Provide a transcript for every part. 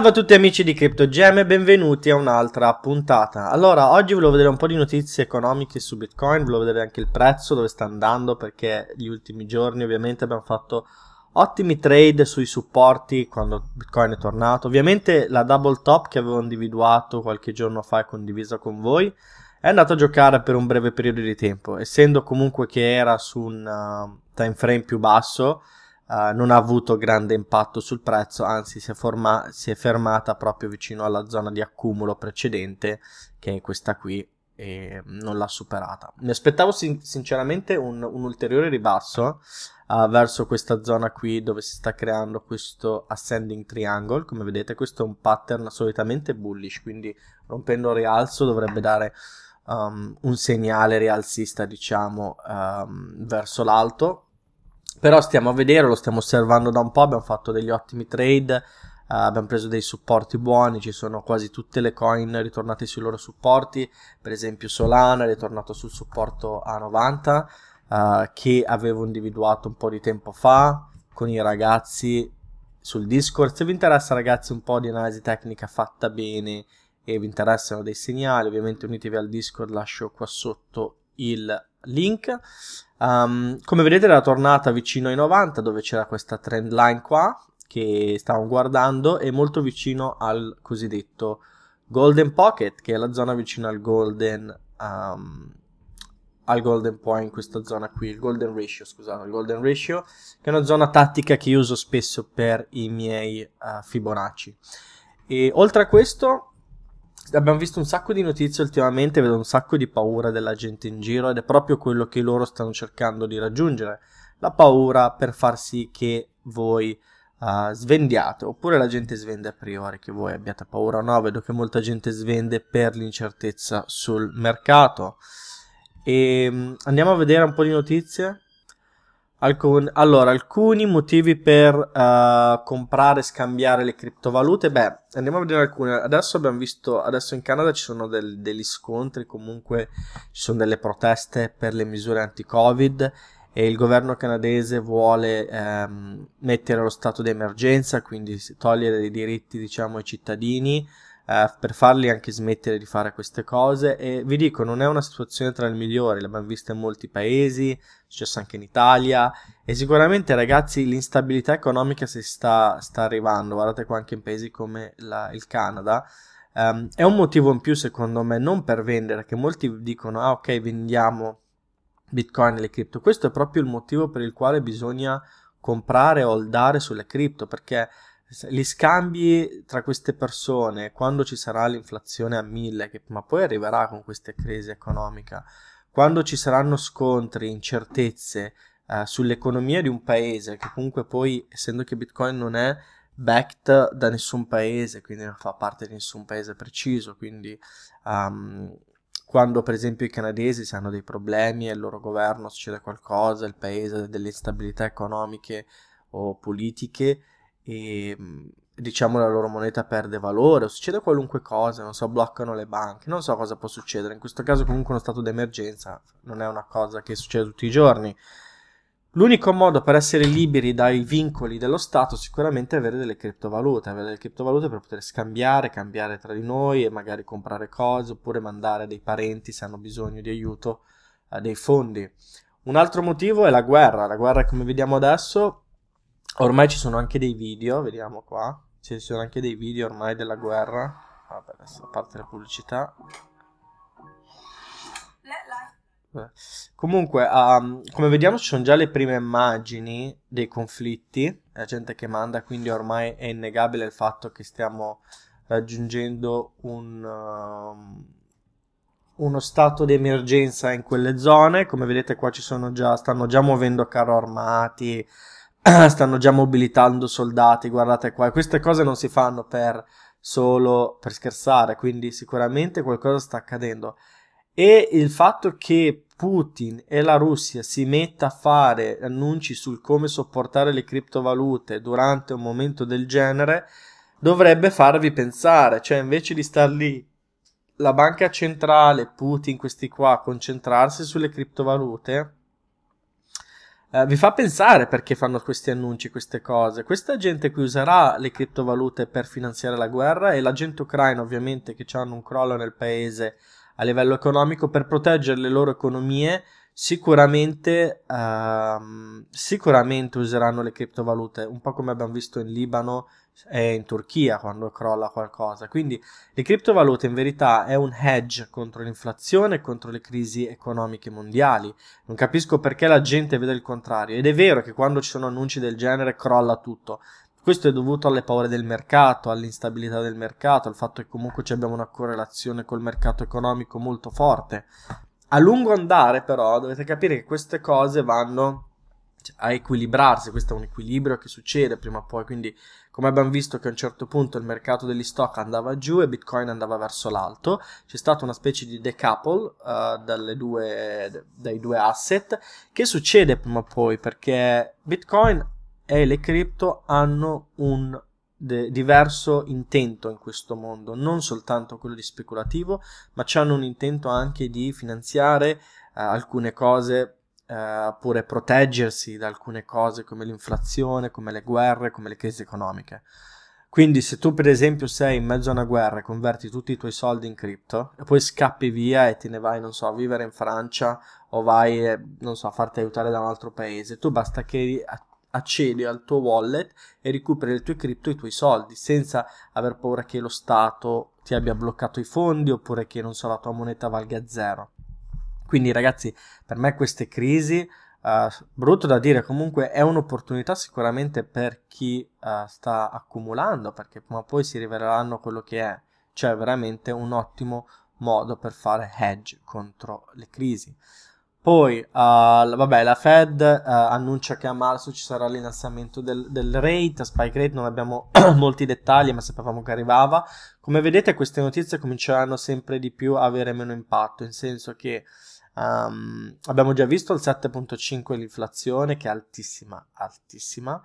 Ciao a tutti amici di CryptoGem e benvenuti a un'altra puntata. Allora, oggi volevo vedere un po' di notizie economiche su Bitcoin, volevo vedere anche il prezzo, dove sta andando, perché gli ultimi giorni ovviamente abbiamo fatto ottimi trade sui supporti quando Bitcoin è tornato. Ovviamente la double top che avevo individuato qualche giorno fa e condivisa con voi è andata a giocare per un breve periodo di tempo, essendo comunque che era su un uh, eh, time frame più basso Uh, non ha avuto grande impatto sul prezzo, anzi si è, forma- si è, fermata proprio vicino alla zona di accumulo precedente, che è questa qui, e non l'ha superata. Mi aspettavo sin- sinceramente un, un, ulteriore ribasso uh, verso questa zona qui dove si sta creando questo ascending triangle, come vedete questo è un pattern solitamente bullish, quindi rompendo il rialzo dovrebbe dare... Um, un segnale rialzista diciamo um, verso l'alto però stiamo a vedere, lo stiamo osservando da un po', abbiamo fatto degli ottimi trade, eh, abbiamo preso dei supporti buoni, ci sono quasi tutte le coin ritornate sui loro supporti, per esempio Solana è ritornato sul supporto a 90 eh, che avevo individuato un po' di tempo fa con i ragazzi sul Discord. Se vi interessa ragazzi un po' di analisi tecnica fatta bene e vi interessano dei segnali, ovviamente unitevi al Discord, lascio qua sotto il link. Um, come vedete era tornata vicino ai 90 dove c'era questa trend line qua che stavamo guardando e molto vicino al cosiddetto golden pocket che è la zona vicino al golden um, al golden point in questa zona qui, il golden ratio, scusate, il golden ratio, che è una zona tattica che io uso spesso per i miei uh, Fibonacci. E oltre a questo abbiamo visto un sacco di notizie ultimamente, vedo un sacco di paura della gente in giro ed è proprio quello che loro stanno cercando di raggiungere. La paura per far sì che voi uh, svendiate, oppure la gente svende a priori, che voi abbiate paura o no, vedo che molta gente svende per l'incertezza sul mercato. E, ehm, andiamo a vedere un po' di notizie. Alcun, allora, alcuni motivi per uh, comprare e scambiare le criptovalute. Beh, andiamo a vedere alcune. Adesso abbiamo visto, adesso in Canada ci sono del, degli scontri, comunque ci sono delle proteste per le misure anti-Covid e il governo canadese vuole ehm, mettere lo stato di emergenza, quindi togliere dei diritti, diciamo, ai cittadini eh, per farli anche smettere di fare queste cose e vi dico non è una situazione tra le migliori, l'abbiamo vista in molti paesi, è successo anche in Italia e sicuramente ragazzi l'instabilità economica si sta, sta arrivando, guardate qua anche in paesi come la, il Canada Um, è un motivo in più secondo me non per vendere che molti dicono ah ok vendiamo bitcoin e le cripto questo è proprio il motivo per il quale bisogna comprare o holdare sulle cripto perché gli scambi tra queste persone, quando ci sarà l'inflazione a mille, che, ma poi arriverà con questa crisi economica, quando ci saranno scontri, incertezze eh, sull'economia di un paese, che comunque poi, essendo che Bitcoin non è backed da nessun paese, quindi non fa parte di nessun paese preciso, quindi um, quando per esempio i canadesi se hanno dei problemi e il loro governo succede qualcosa, il paese ha delle instabilità economiche o politiche, e mhmm, diciamo la loro moneta perde valore o succede qualunque cosa, non so, bloccano le banche, non so cosa può succedere. In questo caso comunque uno stato d'emergenza non è una cosa che succede tutti i giorni. L'unico modo per essere liberi dai vincoli dello Stato sicuramente è avere delle criptovalute, avere delle criptovalute per poter scambiare, cambiare tra di noi e magari comprare cose oppure mandare dei parenti se hanno bisogno di aiuto a eh, dei fondi. Un altro motivo è la guerra, la guerra come vediamo adesso Ormai ci sono anche dei video, vediamo qua. Ci sono anche dei video ormai della guerra. Vabbè, adesso a parte la pubblicità. Eh. Comunque, um, come vediamo, ci sono già le prime immagini dei conflitti. La gente che manda, quindi ormai è innegabile il fatto che stiamo raggiungendo un, um, uno stato di emergenza in quelle zone. Come vedete, qua ci sono già, stanno già muovendo carro armati stanno già mobilitando soldati, guardate qua, queste cose non si fanno per solo per scherzare, quindi sicuramente qualcosa sta accadendo. E il fatto che Putin e la Russia si metta a fare annunci sul come sopportare le criptovalute durante un momento del genere dovrebbe farvi pensare, cioè invece di star lì la banca centrale, Putin, questi qua, concentrarsi sulle criptovalute, eh, vi fa pensare perché fanno questi annunci, queste cose. Questa gente qui userà le criptovalute per finanziare la guerra e la gente ucraina, ovviamente, che hanno un crollo nel paese a livello economico per proteggere le loro economie, sicuramente, uh, sicuramente useranno le criptovalute, un po' come abbiamo visto in Libano è in Turchia quando crolla qualcosa. Quindi le criptovalute in verità è un hedge contro l'inflazione e contro le crisi economiche mondiali. Non capisco perché la gente vede il contrario. Ed è vero che quando ci sono annunci del genere crolla tutto. Questo è dovuto alle paure del mercato, all'instabilità del mercato, al fatto che comunque ci abbiamo una correlazione col mercato economico molto forte. A lungo andare, però, dovete capire che queste cose vanno cioè, a equilibrarsi, questo è un equilibrio che succede prima o poi, quindi come abbiamo visto che a un certo punto il mercato degli stock andava giù e Bitcoin andava verso l'alto, c'è stata una specie di decouple uh, due, dai due asset, che succede prima o poi perché Bitcoin e le cripto hanno un de- diverso intento in questo mondo, non soltanto quello di speculativo, ma hanno un intento anche di finanziare uh, alcune cose eh, oppure proteggersi da alcune cose come l'inflazione, come le guerre, come le crisi economiche. Quindi se tu per esempio sei in mezzo a una guerra e converti tutti i tuoi soldi in cripto e poi scappi via e te ne vai, non so, a vivere in Francia o vai, eh, non so, a farti aiutare da un altro paese, tu basta che accedi al tuo wallet e recuperi le tue cripto e i tuoi soldi senza aver paura che lo Stato ti abbia bloccato i fondi oppure che, non so, la tua moneta valga zero. Quindi ragazzi, per me queste crisi, uh, brutto da dire, comunque è un'opportunità sicuramente per chi uh, sta accumulando, perché prima o poi si riveleranno quello che è, cioè veramente un ottimo modo per fare hedge contro le crisi. Poi, uh, vabbè, la Fed uh, annuncia che a marzo ci sarà l'innalzamento del, del rate, spike rate, non abbiamo molti dettagli, ma sapevamo che arrivava. Come vedete, queste notizie cominceranno sempre di più a avere meno impatto, in senso che um, abbiamo già visto il 7.5 l'inflazione, che è altissima, altissima.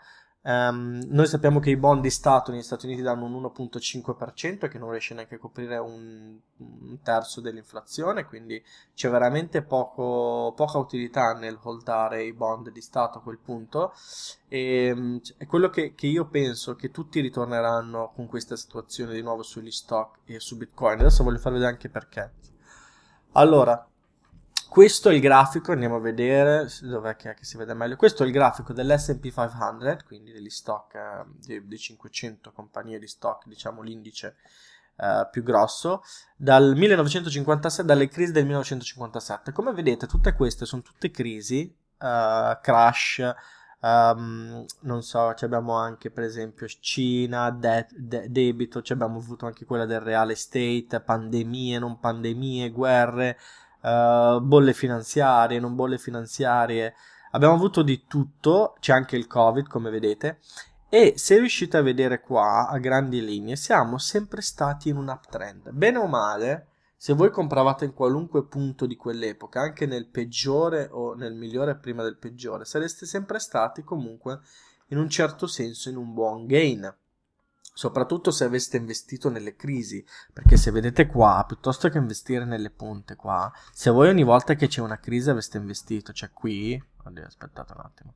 Um, noi sappiamo che i bond di Stato negli Stati Uniti danno un 1.5% che non riesce neanche a coprire un, un terzo dell'inflazione, quindi c'è veramente poco, poca utilità nel holdare i bond di Stato a quel punto. E, ehm, è quello che, che, io penso che tutti ritorneranno con questa situazione di nuovo sugli stock e su Bitcoin. Adesso voglio far vedere anche perché. Allora, questo è il grafico, andiamo a vedere dov'è che, che, si vede meglio. Questo è il grafico dell'SP 500, quindi degli stock, eh, di, di 500 compagnie di stock, diciamo l'indice eh, più grosso, dal 1956, dalle crisi del 1957. Come vedete, tutte queste sono tutte crisi, eh, crash, Um, non so, abbiamo anche per esempio Cina, de de debito, abbiamo avuto anche quella del real estate, pandemie, non pandemie, guerre, eh, bolle finanziarie, non bolle finanziarie, abbiamo avuto di tutto, c'è anche il Covid come vedete, e se riuscite a vedere qua a grandi linee siamo sempre stati in un uptrend, bene o male, se voi compravate in qualunque punto di quell'epoca, anche nel peggiore o nel migliore prima del peggiore, sareste sempre stati comunque in un certo senso in un buon gain soprattutto se aveste investito nelle crisi, perché se vedete qua, piuttosto che investire nelle punte qua, se voi ogni volta che c'è una crisi aveste investito, cioè qui, oddio, aspettate un attimo,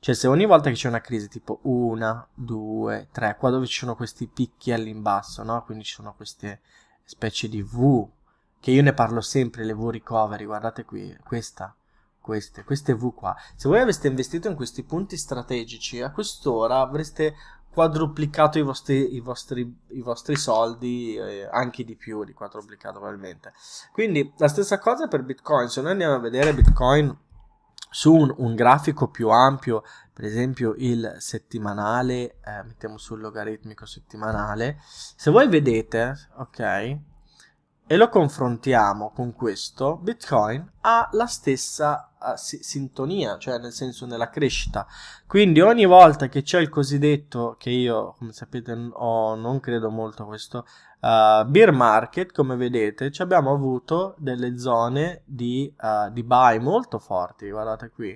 cioè se ogni volta che c'è una crisi, tipo una, due, tre, qua dove ci sono questi picchi all'imbasso, no? Quindi ci sono queste specie di V, che io ne parlo sempre, le V recovery, guardate qui, questa, queste, queste V qua. Se voi aveste investito in questi punti strategici, a quest'ora avreste quadruplicato i vostri, i vostri, i vostri soldi, eh, anche di più di quadruplicato probabilmente. Quindi la stessa cosa per Bitcoin, se noi andiamo a vedere Bitcoin su un, un grafico più ampio, per esempio il settimanale, eh, mettiamo sul logaritmico settimanale, se voi vedete, ok, e lo confrontiamo con questo, Bitcoin ha la stessa si- sintonia, cioè nel senso nella crescita. Quindi ogni volta che c'è il cosiddetto, che io come sapete oh, non credo molto a questo, uh, beer market, come vedete, ci abbiamo avuto delle zone di, uh, di buy molto forti, guardate qui,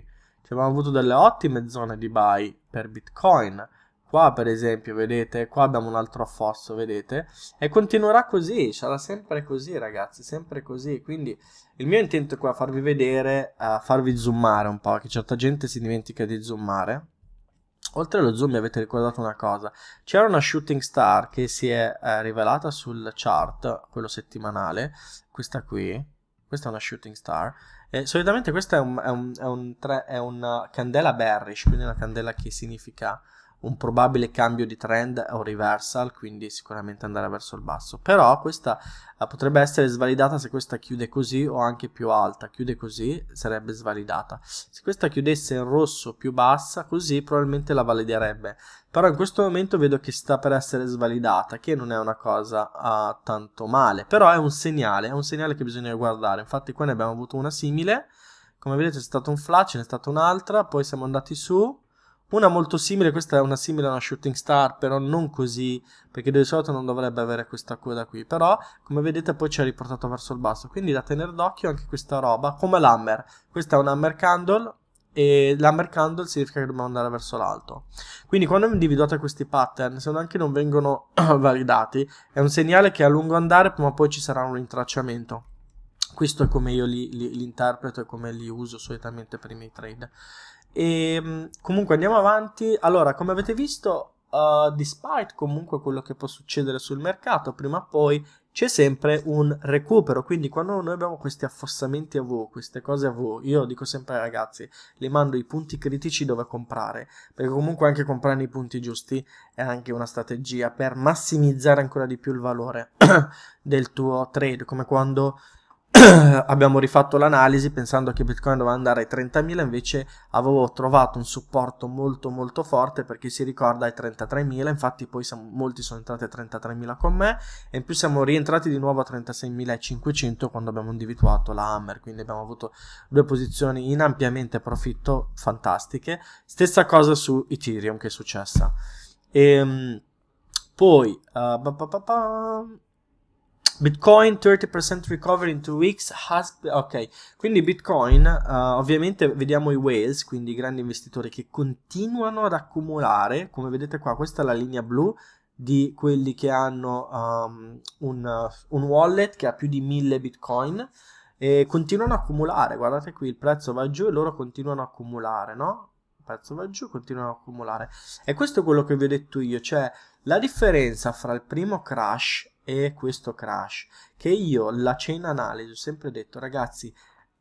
ci abbiamo avuto delle ottime zone di buy per Bitcoin Qua per esempio, vedete, qua abbiamo un altro affosso, vedete? E continuerà così, sarà sempre così ragazzi, sempre così. Quindi il mio intento è qua farvi vedere, uh, farvi zoomare un po', che certa gente si dimentica di zoomare. Oltre allo zoom mi avete ricordato una cosa, c'era una shooting star che si è eh, rivelata sul chart, quello settimanale, questa qui, questa è una shooting star, e solitamente questa è, un, è, un, è, un tre, è una eh, candela bearish, quindi una candela che significa un probabile cambio di trend o reversal, quindi sicuramente andare verso il basso. Però questa eh, potrebbe essere svalidata se questa chiude così o anche più alta, chiude così sarebbe svalidata. Se questa chiudesse in rosso più bassa, così probabilmente la validerebbe. Però in questo momento vedo che sta per essere svalidata, che non è una cosa uh, tanto male, però è un segnale, è un segnale che bisogna guardare. Infatti qua ne abbiamo avuto una simile, come vedete c'è stato un flash, ce n'è stata un'altra, poi siamo andati su, una molto simile, questa è una simile a una shooting star, però non così, perché di solito non dovrebbe avere questa coda qui. Però, come vedete, poi ci ha riportato verso il basso. Quindi da tenere d'occhio anche questa roba, come l'hammer. Questa è un hammer candle, e l'hammer candle significa che dobbiamo andare verso l'alto. Quindi quando individuate questi pattern, se anche non vengono validati, è un segnale che a lungo andare prima o poi ci sarà un rintracciamento. Questo è come io li, li, li interpreto e come li uso solitamente per i miei trade. E ehm, comunque andiamo avanti. Allora, come avete visto, uh, despite comunque quello che può succedere sul mercato, prima o poi c'è sempre un recupero. Quindi, quando noi abbiamo questi affossamenti a V, queste cose a V, io dico sempre ai ragazzi: le mando i punti critici dove comprare. Perché comunque anche comprare i punti giusti è anche una strategia per massimizzare ancora di più il valore del tuo trade. Come quando abbiamo rifatto l'analisi pensando che Bitcoin doveva andare ai 30.000, invece avevo trovato un supporto molto molto forte perché si ricorda ai 33.000, infatti poi siamo, molti sono entrati a 33.000 con me e in più siamo rientrati di nuovo a 36.500 quando abbiamo individuato la Hammer, quindi abbiamo avuto due posizioni in ampiamente profitto fantastiche. Stessa cosa su Ethereum che è successa. E, ehm, poi... Uh, Bitcoin 30% recovery in 2 weeks has... Ok, quindi Bitcoin, uh, ovviamente vediamo i whales, quindi i grandi investitori che continuano ad accumulare, come vedete qua, questa è la linea blu di quelli che hanno um, un, un, wallet che ha più di 1000 Bitcoin e continuano ad accumulare, guardate qui, il prezzo va giù e loro continuano ad accumulare, no? Il prezzo va giù, continuano ad accumulare. E questo è quello che vi ho detto io, cioè la differenza fra il primo crash e questo crash che io la chain analysis ho sempre detto ragazzi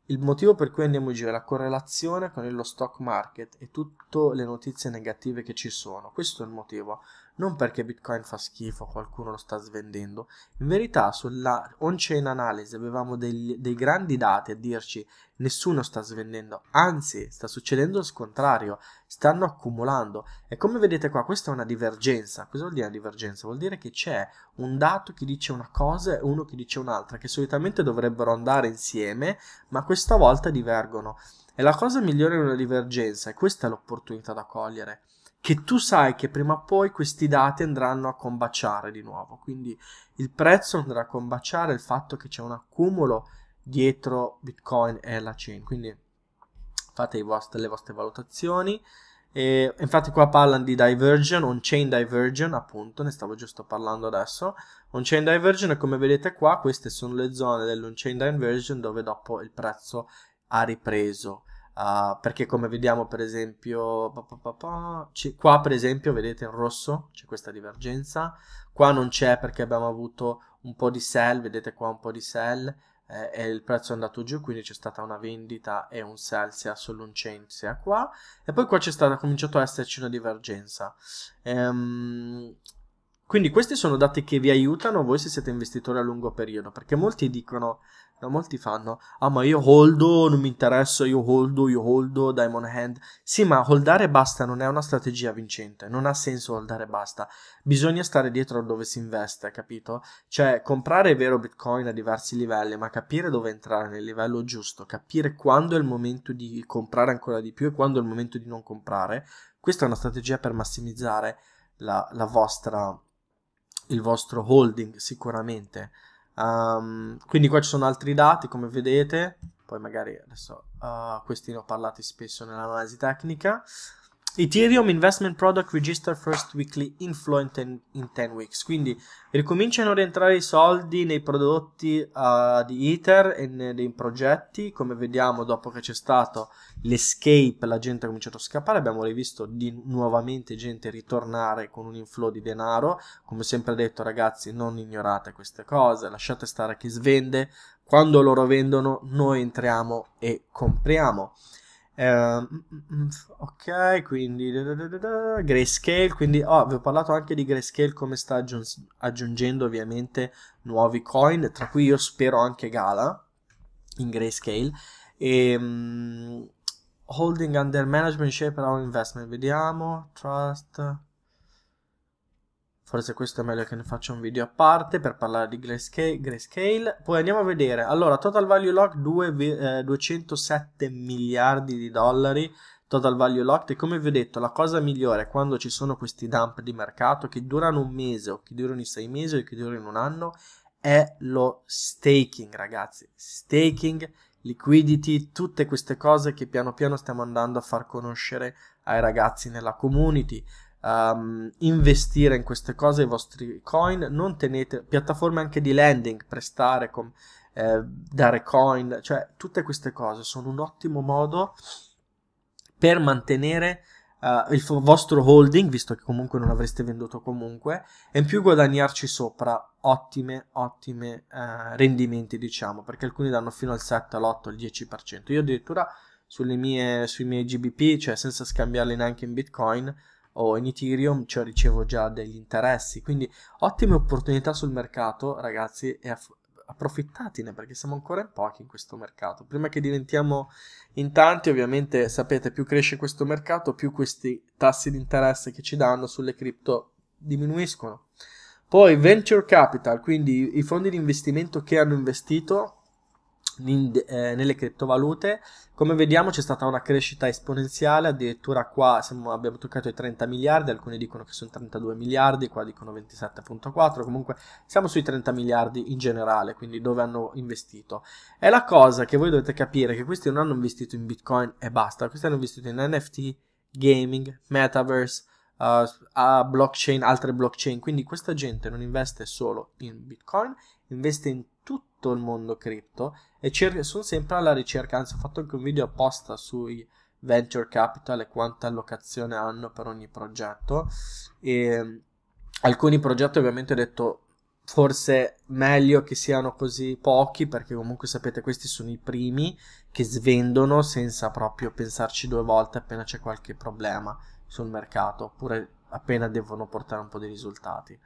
il motivo per cui andiamo in giro è la correlazione con lo stock market e tutte le notizie negative che ci sono questo è il motivo non perché Bitcoin fa schifo, qualcuno lo sta svendendo. In verità sulla on-chain analysis avevamo dei, dei grandi dati a dirci nessuno sta svendendo, anzi sta succedendo il contrario, stanno accumulando. E come vedete qua, questa è una divergenza. Cosa vuol dire una divergenza? Vuol dire che c'è un dato che dice una cosa e uno che dice un'altra, che solitamente dovrebbero andare insieme, ma questa volta divergono. E la cosa migliore è una divergenza, e questa è l'opportunità da cogliere che tu sai che prima o poi questi dati andranno a combaciare di nuovo. Quindi il prezzo andrà a combaciare il fatto che c'è un accumulo dietro Bitcoin e la chain. Quindi fate vostri, le vostre valutazioni. E, infatti qua parlano di diversion, on-chain diversion, appunto, ne stavo giusto parlando adesso. On-chain diversion e come vedete qua, queste sono le zone dell'on-chain diversion dove dopo il prezzo ha ripreso. Uh, perché come vediamo per esempio pa, pa, pa, qua per esempio vedete in rosso c'è questa divergenza qua non c'è perché abbiamo avuto un po' di sell vedete qua un po' di sell eh, e il prezzo è andato giù quindi c'è stata una vendita e un sell sia sull'on chain sia qua e poi qua c'è stata ha cominciato a esserci una divergenza ehm, quindi questi sono dati che vi aiutano voi se siete investitori a lungo periodo perché molti dicono No, molti fanno, ah ma io holdo, non mi interessa, io holdo, io holdo, Diamond Hand. Sì, ma holdare basta non è una strategia vincente, non ha senso holdare basta. Bisogna stare dietro a dove si investe, capito? Cioè, comprare è vero Bitcoin a diversi livelli, ma capire dove entrare nel livello giusto, capire quando è il momento di comprare ancora di più e quando è il momento di non comprare, questa è una strategia per massimizzare la, la vostra, il vostro holding sicuramente. Um, quindi qua ci sono altri dati, come vedete, poi magari adesso uh, questi ne ho parlati spesso nell'analisi tecnica. Ethereum Investment Product Register First Weekly Inflow in 10, Weeks. Quindi ricominciano a rientrare i soldi nei prodotti uh, di Ether e nei, progetti. Come vediamo, dopo che c'è stato l'escape, la gente ha cominciato a scappare. Abbiamo rivisto di, nuovamente gente ritornare con un inflow di denaro. Come sempre detto, ragazzi, non ignorate queste cose, lasciate stare chi svende. Quando loro vendono, noi entriamo e compriamo. Eh, mm, mm, mm, ok, quindi grayscale, quindi oh, vi ho parlato anche di grayscale come sta aggiung aggiungendo ovviamente nuovi coin, tra cui io spero anche Gala in grayscale e um, holding under management share per our investment, vediamo, trust Forse questo è meglio che ne faccia un video a parte per parlare di grayscale. grayscale. Poi andiamo a vedere. Allora, total value lock 2, eh, 207 miliardi di dollari. Total value locked e come vi ho detto la cosa migliore è quando ci sono questi dump di mercato che durano un mese o che durano i sei mesi o che durano un anno è lo staking ragazzi staking liquidity, tutte queste cose che piano piano stiamo andando a far conoscere ai ragazzi nella community um, investire in queste cose i vostri coin, non tenete piattaforme anche di lending, prestare, com, eh, dare coin, cioè tutte queste cose sono un ottimo modo per mantenere Uh, il vostro holding, visto che comunque non avreste venduto comunque, e in più guadagnarci sopra ottime, ottime uh, rendimenti, diciamo, perché alcuni danno fino al 7, all'8, al 10%. Io addirittura sulle mie, sui miei GBP, cioè senza scambiarli neanche in Bitcoin, o in Ethereum cioè ricevo già degli interessi. Quindi ottime opportunità sul mercato, ragazzi, e aff- approfittatene perché siamo ancora in pochi in questo mercato. Prima che diventiamo in tanti, ovviamente sapete, più cresce questo mercato, più questi tassi di interesse che ci danno sulle cripto diminuiscono. Poi venture capital, quindi i fondi di investimento che hanno investito in, eh, nelle criptovalute. Come vediamo c'è stata una crescita esponenziale, addirittura qua siamo, abbiamo toccato i 30 miliardi, alcuni dicono che sono 32 miliardi, qua dicono 27.4, comunque siamo sui 30 miliardi in generale, quindi dove hanno investito. È la cosa che voi dovete capire che questi non hanno investito in Bitcoin e basta, questi hanno investito in NFT, gaming, metaverse, uh, a blockchain, altre blockchain, quindi questa gente non investe solo in Bitcoin, investe in tutto il mondo cripto e cer- sono sempre alla ricerca, anzi ho fatto anche un video apposta sui venture capital e quanta allocazione hanno per ogni progetto e ehm, alcuni progetti ovviamente ho detto forse meglio che siano così pochi perché comunque sapete questi sono i primi che svendono senza proprio pensarci due volte appena c'è qualche problema sul mercato oppure appena devono portare un po' di risultati.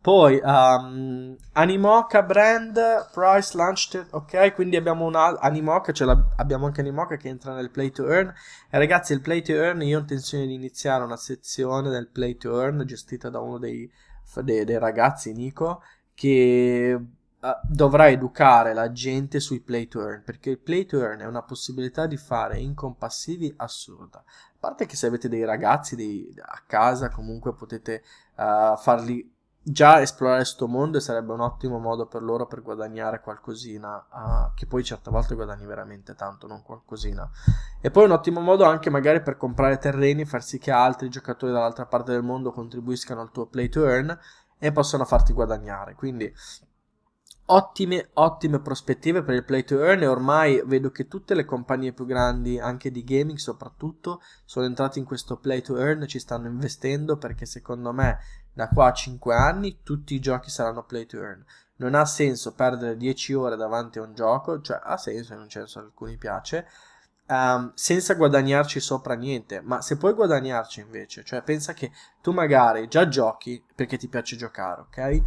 Poi um, Animoca brand, price, launch, ok, quindi abbiamo un Animoca, cioè abbiamo anche Animoca che entra nel play to earn. E ragazzi, il play to earn, io ho intenzione di iniziare una sezione del play to earn gestita da uno dei, dei, dei ragazzi, Nico, che uh, dovrà educare la gente sui play to earn, perché il play to earn è una possibilità di fare in compassivi assurda parte che se avete dei ragazzi dei, a casa comunque potete uh, farli già esplorare questo mondo e sarebbe un ottimo modo per loro per guadagnare qualcosina uh, che poi certe volte guadagni veramente tanto non qualcosina e poi un ottimo modo anche magari per comprare terreni far sì che altri giocatori dall'altra parte del mondo contribuiscano al tuo play to earn e possano farti guadagnare quindi ottime, ottime prospettive per il play to earn e ormai vedo che tutte le compagnie più grandi, anche di gaming soprattutto, sono entrate in questo play to earn, ci stanno investendo perché secondo me da qua a 5 anni tutti i giochi saranno play to earn. Non ha senso perdere 10 ore davanti a un gioco, cioè ha senso in un senso a alcuni piace, um, senza guadagnarci sopra niente, ma se puoi guadagnarci invece, cioè pensa che tu magari già giochi perché ti piace giocare, ok?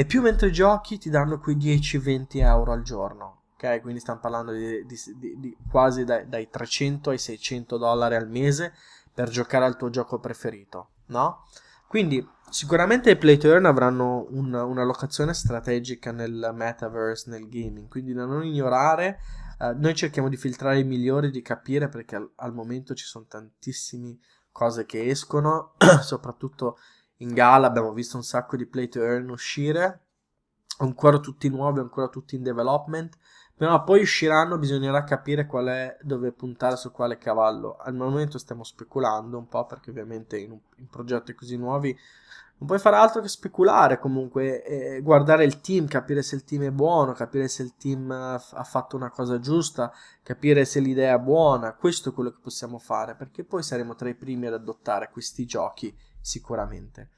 E più mentre giochi ti danno quei 10-20 euro al giorno. Ok, quindi stiamo parlando di, di, di, di quasi dai, dai 300 ai 600 dollari al mese per giocare al tuo gioco preferito, no? Quindi sicuramente i play to earn avranno un, una locazione strategica nel metaverse, nel gaming, quindi da non ignorare. Eh, noi cerchiamo di filtrare i migliori, di capire perché al, al momento ci sono tantissime cose che escono, soprattutto in gala, abbiamo visto un sacco di play to earn uscire, ancora tutti nuovi, ancora tutti in development, però poi usciranno, bisognerà capire qual è, dove puntare su quale cavallo. Al momento stiamo speculando un po' perché ovviamente in, in progetti così nuovi non puoi fare altro che speculare comunque, eh, guardare il team, capire se il team è buono, capire se il team eh, ha fatto una cosa giusta, capire se l'idea è buona, questo è quello che possiamo fare, perché poi saremo tra i primi ad adottare questi giochi sicuramente.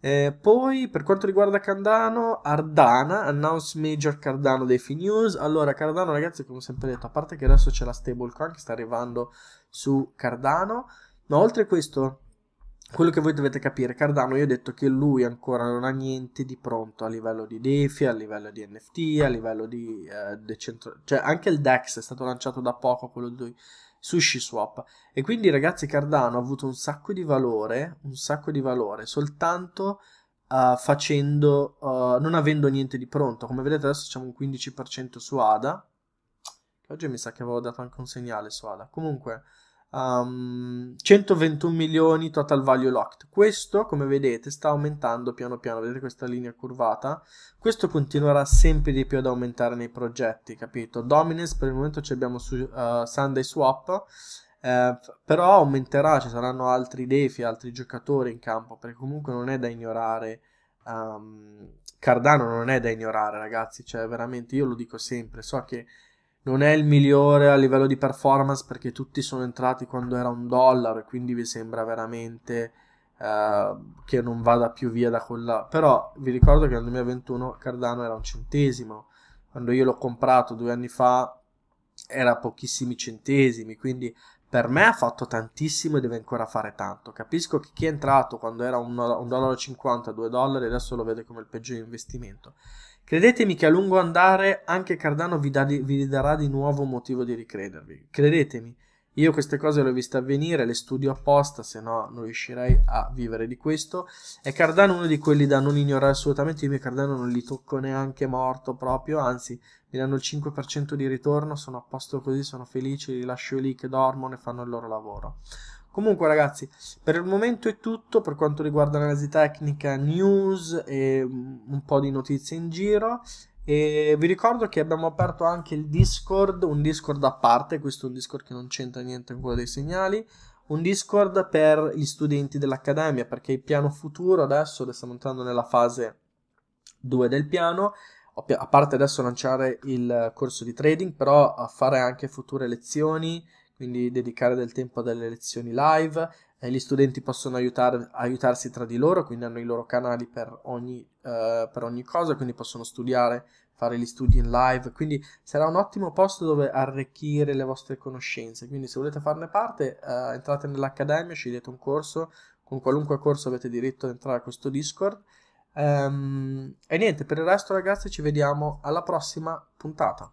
Eh, poi, per quanto riguarda Cardano, Ardana, announce major Cardano Defi News. Allora, Cardano, ragazzi, come ho sempre detto, a parte che adesso c'è la stablecoin che sta arrivando su Cardano, ma oltre a questo, quello che voi dovete capire, Cardano, io ho detto che lui ancora non ha niente di pronto a livello di DeFi, a livello di NFT, a livello di eh, decentro... cioè anche il DEX è stato lanciato da poco, quello di SushiSwap. E quindi ragazzi Cardano ha avuto un sacco di valore, un sacco di valore, soltanto uh, facendo, uh, non avendo niente di pronto. Come vedete adesso facciamo un 15% su ADA, oggi mi sa che avevo dato anche un segnale su ADA. Comunque um, ehm, 121 milioni total value locked. Questo, come vedete, sta aumentando piano piano, vedete questa linea curvata? Questo continuerà sempre di più ad aumentare nei progetti, capito? Dominance per il momento ci abbiamo su uh, Sunday Swap, eh, però aumenterà, ci saranno altri defi, altri giocatori in campo, perché comunque non è da ignorare. Um, Cardano non è da ignorare, ragazzi, cioè veramente io lo dico sempre, so che non è il migliore a livello di performance perché tutti sono entrati quando era un dollaro e quindi vi sembra veramente uh, che non vada più via da quella però vi ricordo che nel 2021 Cardano era un centesimo quando io l'ho comprato due anni fa era pochissimi centesimi quindi per me ha fatto tantissimo e deve ancora fare tanto. Capisco che chi è entrato quando era 1,50 dollaro, 2 dollari, adesso lo vede come il peggio investimento. Credetemi che a lungo andare anche Cardano vi, da, vi darà di nuovo motivo di ricredervi. Credetemi, io queste cose le ho viste avvenire, le studio apposta, se no non riuscirei a vivere di questo. E Cardano è uno di quelli da non ignorare assolutamente, io miei Cardano non li tocco neanche morto proprio, anzi mi danno il 5% di ritorno, sono a posto così, sono felice, li lascio lì che dormono e fanno il loro lavoro. Comunque, ragazzi, per il momento è tutto per quanto riguarda l'analisi tecnica, news e un po' di notizie in giro. E vi ricordo che abbiamo aperto anche il Discord, un Discord a parte, questo è un Discord che non c'entra niente con quello dei segnali, un Discord per gli studenti dell'Accademia, perché il piano futuro adesso, stiamo entrando nella fase 2 del piano, a parte adesso lanciare il corso di trading, però a fare anche future lezioni quindi dedicare del tempo a delle lezioni live, eh, gli studenti possono aiutar- aiutarsi tra di loro, quindi hanno i loro canali per ogni, eh, per ogni cosa, quindi possono studiare, fare gli studi in live, quindi sarà un ottimo posto dove arricchire le vostre conoscenze, quindi se volete farne parte eh, entrate nell'Accademia, scegliete un corso, con qualunque corso avete diritto ad entrare a questo Discord. Ehm, e niente, per il resto ragazzi ci vediamo alla prossima puntata.